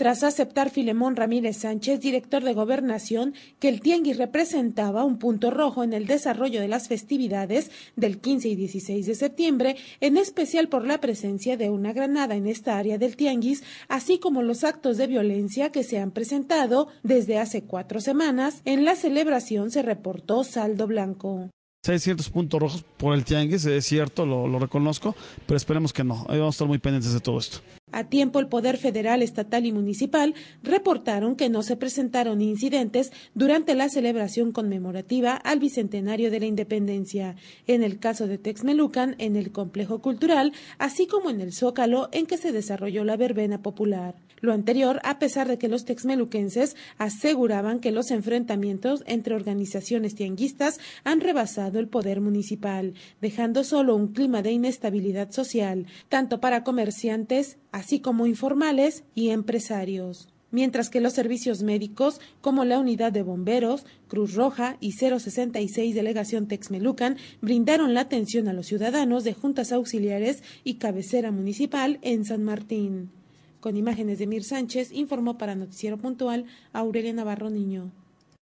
Tras aceptar Filemón Ramírez Sánchez, director de Gobernación, que el tianguis representaba un punto rojo en el desarrollo de las festividades del 15 y 16 de septiembre, en especial por la presencia de una granada en esta área del tianguis, así como los actos de violencia que se han presentado desde hace cuatro semanas, en la celebración se reportó saldo blanco. Hay ciertos puntos rojos por el tianguis, es cierto, lo, reconozco, pero esperemos que no. vamos a estar muy pendientes de todo esto. A tiempo, el Poder Federal, Estatal y Municipal reportaron que no se presentaron incidentes durante la celebración conmemorativa al Bicentenario de la Independencia, en el caso de Texmelucan, en el Complejo Cultural, así como en el Zócalo, en que se desarrolló la verbena popular. Lo anterior, a pesar de que los texmeluquenses aseguraban que los enfrentamientos entre organizaciones tianguistas han rebasado el poder municipal, dejando solo un clima de inestabilidad social, tanto para comerciantes, así como informales y empresarios. Mientras que los servicios médicos, como la unidad de bomberos, Cruz Roja y 066 Delegación Texmelucan, brindaron la atención a los ciudadanos de juntas auxiliares y cabecera municipal en San Martín. Con imágenes de Mir Sánchez, informó para Noticiero Puntual Aurelia Navarro Niño.